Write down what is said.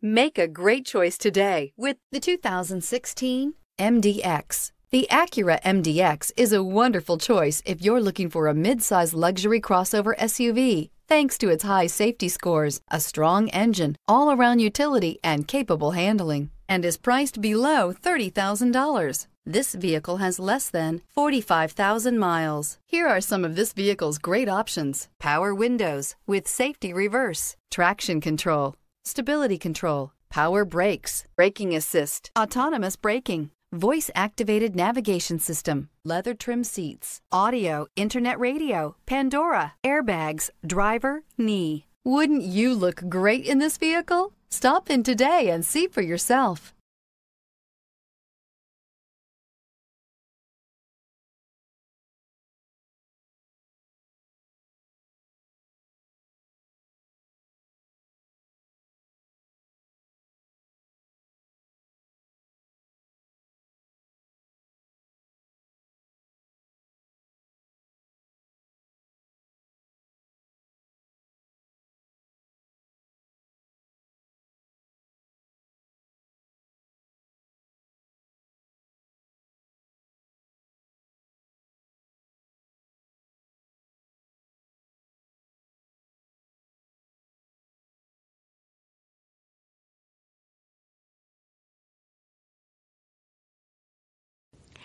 Make a great choice today with the 2016 MDX. The Acura MDX is a wonderful choice if you're looking for a midsize luxury crossover SUV thanks to its high safety scores, a strong engine, all-around utility, and capable handling, and is priced below $30,000. This vehicle has less than 45,000 miles. Here are some of this vehicle's great options. Power windows with safety reverse, traction control, stability control, power brakes, braking assist, autonomous braking, voice activated navigation system, leather trim seats, audio, internet radio, Pandora, airbags, driver, knee. Wouldn't you look great in this vehicle? Stop in today and see for yourself.